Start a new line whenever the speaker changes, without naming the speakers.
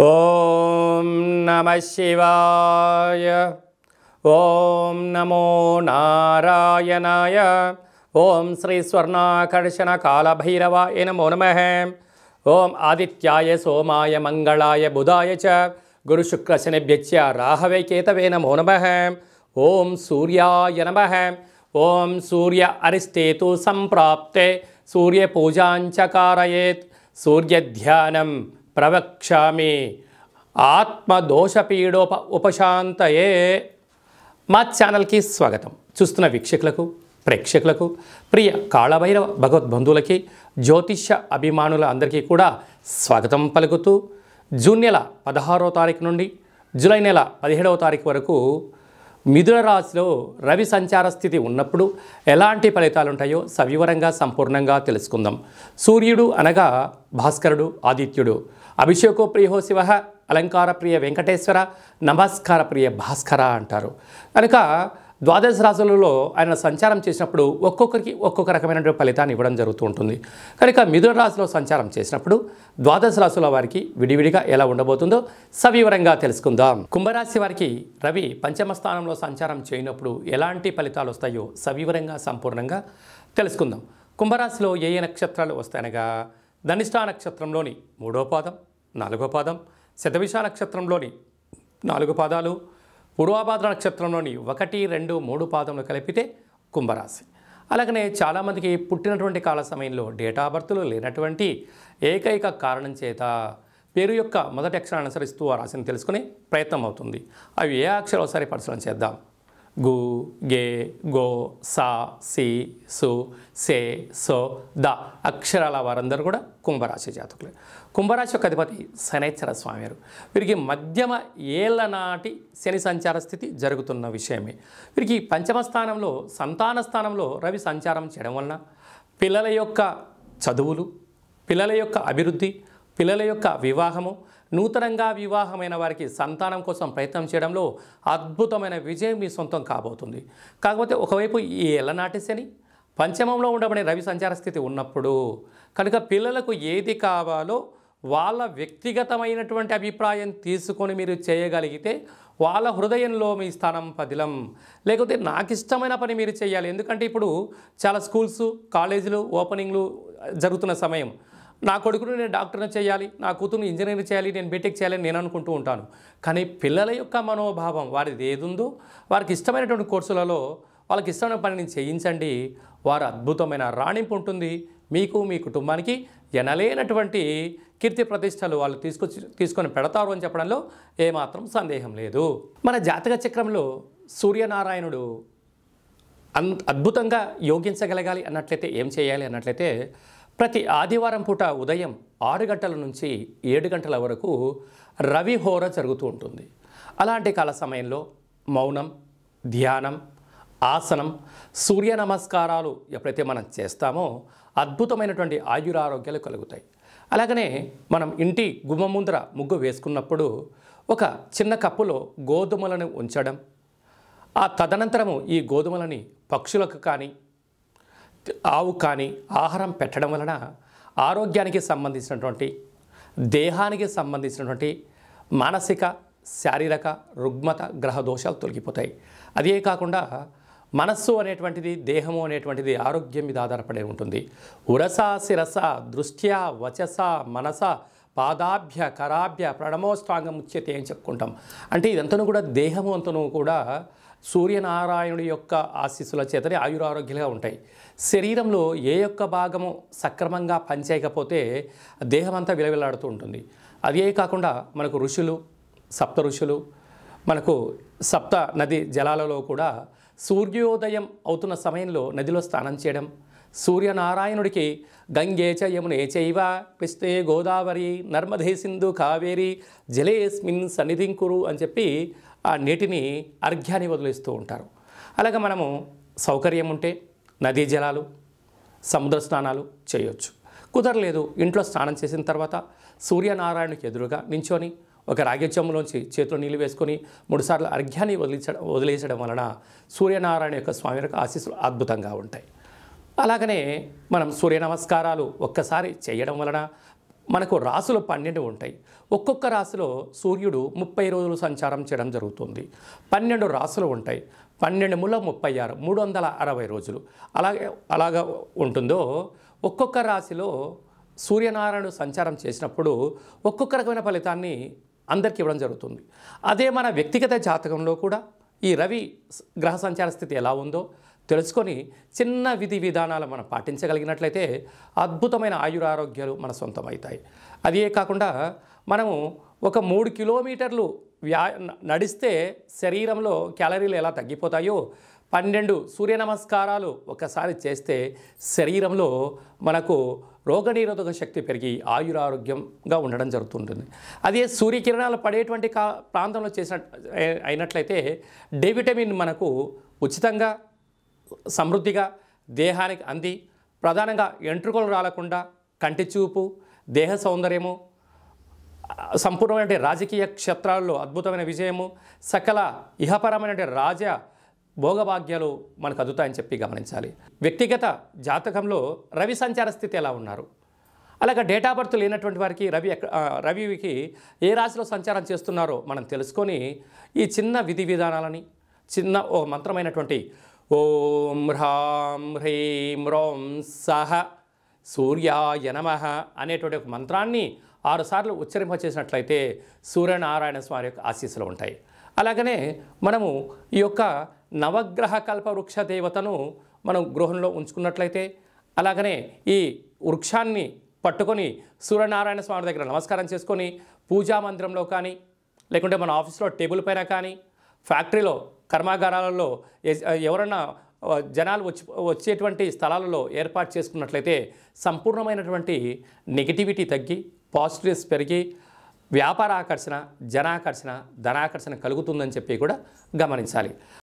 ओम नमः शिवाय ओम नमो नारायणाय ओम श्री स्वर्णाकर्षण कालभैरवाय नमो नमः ओम आदित्याय सोमाय मंगलाय बुधाय च गुरुशुक्रशनिभ्यच्च राहवे केतवे नमो नमः ओम सूर्याय नमः ओम सूर्य अरिस्ते संप्राप्ते सूर्यपूजाञ्च कारयेत् सूर्यध्यानम् ప్రవక్ష్యామి ఆత్మదోషపీడోప ఉపశాంతయే మా ఛానల్కి స్వాగతం చూస్తున్న వీక్షకులకు ప్రేక్షకులకు ప్రియ కాళభైరవ భగవద్బంధువులకి జ్యోతిష్య అభిమానుల అందరికీ కూడా స్వాగతం పలుకుతూ జూన్ నెల పదహారో తారీఖు నుండి జూలై నెల పదిహేడవ తారీఖు వరకు మిథున రాశిలో రవి సంచార స్థితి ఉన్నప్పుడు ఎలాంటి ఫలితాలు ఉంటాయో సవివరంగా సంపూర్ణంగా తెలుసుకుందాం సూర్యుడు అనగా భాస్కరుడు ఆదిత్యుడు అభిషేకో ప్రియో శివ అలంకార ప్రియ వెంకటేశ్వర నమస్కార ప్రియ భాస్కర అంటారు కనుక ద్వాదశ రాజులలో ఆయన సంచారం చేసినప్పుడు ఒక్కొక్కరికి ఒక్కొక్క రకమైనటువంటి ఫలితాన్ని ఇవ్వడం జరుగుతూ ఉంటుంది కనుక మిథున రాశిలో సంచారం చేసినప్పుడు ద్వాదశ రాశుల వారికి విడివిడిగా ఎలా ఉండబోతుందో సవివరంగా తెలుసుకుందాం కుంభరాశి వారికి రవి పంచమ స్థానంలో సంచారం చేయనప్పుడు ఎలాంటి ఫలితాలు వస్తాయో సవివరంగా సంపూర్ణంగా తెలుసుకుందాం కుంభరాశిలో ఏ ఏ నక్షత్రాలు వస్తాయనగా ధనిష్టా నక్షత్రంలోని మూడో పాదం నాలుగో పాదం శతవిష నక్షత్రంలోని నాలుగు పాదాలు పూర్వాభాద్ర నక్షత్రంలోని ఒకటి రెండు మూడు పాదములు కలిపితే కుంభరాశి అలాగనే చాలామందికి పుట్టినటువంటి కాల సమయంలో డేటా బర్త్లు లేనటువంటి ఏకైక కారణం చేత పేరు యొక్క మొదటి అక్షరాన్ని అనుసరిస్తూ ఆ రాశిని తెలుసుకునే ప్రయత్నం అవుతుంది అవి ఏ అక్షరం ఒకసారి పరిశీలన చేద్దాం గు గే గో సా సి సు సే సో ద అక్షరాల వారందరూ కూడా కుంభరాశి జాతకులే కుంభరాశి యొక్క అధిపతి శనేశ్వర స్వామి గారు వీరికి మధ్యమ ఏళ్ళ నాటి శని సంచార స్థితి జరుగుతున్న విషయమే వీరికి పంచమ స్థానంలో సంతాన స్థానంలో రవి సంచారం చేయడం వలన పిల్లల యొక్క చదువులు పిల్లల యొక్క అభివృద్ధి పిల్లల యొక్క వివాహము నూతనంగా వివాహమైన వారికి సంతానం కోసం ప్రయత్నం చేయడంలో అద్భుతమైన విజయం మీ సొంతం కాబోతుంది కాకపోతే ఒకవైపు ఈ ఎల్లనాటి శని పంచమంలో ఉండబడే రవి సంచార స్థితి ఉన్నప్పుడు కనుక పిల్లలకు ఏది కావాలో వాళ్ళ వ్యక్తిగతమైనటువంటి అభిప్రాయం తీసుకొని మీరు చేయగలిగితే వాళ్ళ హృదయంలో మీ స్థానం పదిలం లేకపోతే నాకు ఇష్టమైన పని మీరు చేయాలి ఎందుకంటే ఇప్పుడు చాలా స్కూల్స్ కాలేజీలు ఓపెనింగ్లు జరుగుతున్న సమయం నా కొడుకును నేను డాక్టర్ని చేయాలి నా కూతురుని ఇంజనీర్ చేయాలి నేను బీటెక్ చేయాలని నేను అనుకుంటూ ఉంటాను కానీ పిల్లల యొక్క మనోభావం వారిది ఏదుందో వారికి ఇష్టమైనటువంటి కోర్సులలో వాళ్ళకి ఇష్టమైన పనిని చేయించండి వారు అద్భుతమైన రాణింపు ఉంటుంది మీకు మీ కుటుంబానికి ఎనలేనటువంటి కీర్తి ప్రతిష్టలు వాళ్ళు తీసుకొచ్చి తీసుకొని పెడతారు అని చెప్పడంలో ఏమాత్రం సందేహం లేదు మన జాతక చక్రంలో సూర్యనారాయణుడు అన్ అద్భుతంగా యోగించగలగాలి అన్నట్లయితే ఏం చేయాలి అన్నట్లయితే ప్రతి ఆదివారం పూట ఉదయం ఆరు గంటల నుంచి ఏడు గంటల వరకు రవి హోర జరుగుతూ ఉంటుంది అలాంటి కాల సమయంలో మౌనం ధ్యానం ఆసనం సూర్య నమస్కారాలు ఎప్పుడైతే మనం చేస్తామో అద్భుతమైనటువంటి ఆయురారోగ్యాలు కలుగుతాయి అలాగనే మనం ఇంటి గుమ్మ ముందర ముగ్గు వేసుకున్నప్పుడు ఒక చిన్న కప్పులో గోధుమలను ఉంచడం ఆ తదనంతరము ఈ గోధుమలని పక్షులకు కానీ ఆవు కానీ ఆహారం పెట్టడం వలన ఆరోగ్యానికి సంబంధించినటువంటి దేహానికి సంబంధించినటువంటి మానసిక శారీరక రుగ్మత గ్రహ దోషాలు తొలగిపోతాయి అదే కాకుండా మనస్సు అనేటువంటిది దేహము అనేటువంటిది ఆరోగ్యం మీద ఆధారపడి ఉంటుంది ఉరస శిరస దృష్ట్యా వచస మనస పాదాభ్య కరాభ్య ప్రణమోష్టాంగం ముచ్యతే అని చెప్పుకుంటాం అంటే ఇదంతను కూడా దేహము అంతను కూడా సూర్యనారాయణుడి యొక్క ఆశీస్సుల చేతనే ఆయురారోగ్యాలుగా ఉంటాయి శరీరంలో ఏ యొక్క భాగము సక్రమంగా పనిచేయకపోతే దేహం అంతా విలవిలాడుతూ ఉంటుంది అదే కాకుండా మనకు ఋషులు సప్త ఋషులు మనకు సప్త నది జలాలలో కూడా సూర్యోదయం అవుతున్న సమయంలో నదిలో స్నానం చేయడం సూర్యనారాయణుడికి గంగే చ యమునే చైవ కృష్ణే గోదావరి నర్మదే సింధు కావేరి జలేస్మిన్ సన్నిధింకురు అని చెప్పి ఆ నీటిని అర్ఘ్యాన్ని వదిలేస్తూ ఉంటారు అలాగే మనము సౌకర్యం ఉంటే నదీ జలాలు సముద్ర స్నానాలు చేయొచ్చు కుదరలేదు ఇంట్లో స్నానం చేసిన తర్వాత సూర్యనారాయణకి ఎదురుగా నించొని ఒక రాగి చెంబులోంచి చేతిలో నీళ్ళు వేసుకొని మూడుసార్లు అర్ఘ్యాన్ని వదిలించడం వదిలేసడం వలన సూర్యనారాయణ యొక్క స్వామి యొక్క ఆశీస్సులు అద్భుతంగా ఉంటాయి అలాగనే మనం సూర్య నమస్కారాలు ఒక్కసారి చేయడం వలన మనకు రాసులు పన్నెండు ఉంటాయి ఒక్కొక్క రాశిలో సూర్యుడు ముప్పై రోజులు సంచారం చేయడం జరుగుతుంది పన్నెండు రాసులు ఉంటాయి పన్నెండు ముళ్ళ ముప్పై ఆరు మూడు వందల అరవై రోజులు అలాగే అలాగా ఉంటుందో ఒక్కొక్క రాశిలో సూర్యనారాయణ సంచారం చేసినప్పుడు ఒక్కొక్క రకమైన ఫలితాన్ని అందరికీ ఇవ్వడం జరుగుతుంది అదే మన వ్యక్తిగత జాతకంలో కూడా ఈ రవి గ్రహ సంచార స్థితి ఎలా ఉందో తెలుసుకొని చిన్న విధి విధానాలు మనం పాటించగలిగినట్లయితే అద్భుతమైన ఆయురారోగ్యాలు మన సొంతం అవుతాయి అదే కాకుండా మనము ఒక మూడు కిలోమీటర్లు వ్యా నడిస్తే శరీరంలో క్యాలరీలు ఎలా తగ్గిపోతాయో పన్నెండు సూర్య నమస్కారాలు ఒకసారి చేస్తే శరీరంలో మనకు రోగనిరోధక శక్తి పెరిగి ఆయురారోగ్యంగా ఉండడం జరుగుతుంటుంది అదే సూర్యకిరణాలు పడేటువంటి కా ప్రాంతంలో చేసిన అయినట్లయితే డి విటమిన్ మనకు ఉచితంగా సమృద్ధిగా దేహానికి అంది ప్రధానంగా ఎంట్రుకలు రాలకుండా కంటి చూపు దేహ సౌందర్యము సంపూర్ణమైన రాజకీయ క్షేత్రాల్లో అద్భుతమైన విజయము సకల ఇహపరమైన రాజ భోగభాగ్యాలు మనకు అదుతాయని చెప్పి గమనించాలి వ్యక్తిగత జాతకంలో రవి సంచార స్థితి ఎలా ఉన్నారు అలాగే డేట్ ఆఫ్ బర్త్ లేనటువంటి వారికి రవి రవికి ఏ రాశిలో సంచారం చేస్తున్నారో మనం తెలుసుకొని ఈ చిన్న విధి విధానాలని చిన్న ఓ మంత్రమైనటువంటి ఓం హ్రాం హ్రీం రోం సహ సూర్యాయ నమ అనేటువంటి ఒక మంత్రాన్ని ఆరుసార్లు ఉచ్చరింప చేసినట్లయితే సూర్యనారాయణ స్వామి యొక్క ఆశీస్సులు ఉంటాయి అలాగనే మనము ఈ యొక్క నవగ్రహ కల్ప వృక్ష దేవతను మనం గృహంలో ఉంచుకున్నట్లయితే అలాగనే ఈ వృక్షాన్ని పట్టుకొని సూర్యనారాయణ స్వామి దగ్గర నమస్కారం చేసుకొని పూజా మందిరంలో కానీ లేకుంటే మన ఆఫీస్లో టేబుల్ పైన కానీ ఫ్యాక్టరీలో కర్మాగారాలలో ఎవరన్నా జనాలు వచ్చి వచ్చేటువంటి స్థలాలలో ఏర్పాటు చేసుకున్నట్లయితే సంపూర్ణమైనటువంటి నెగిటివిటీ తగ్గి పాజిటివ్స్ పెరిగి వ్యాపార ఆకర్షణ జనాకర్షణ ధనాకర్షణ కలుగుతుందని చెప్పి కూడా గమనించాలి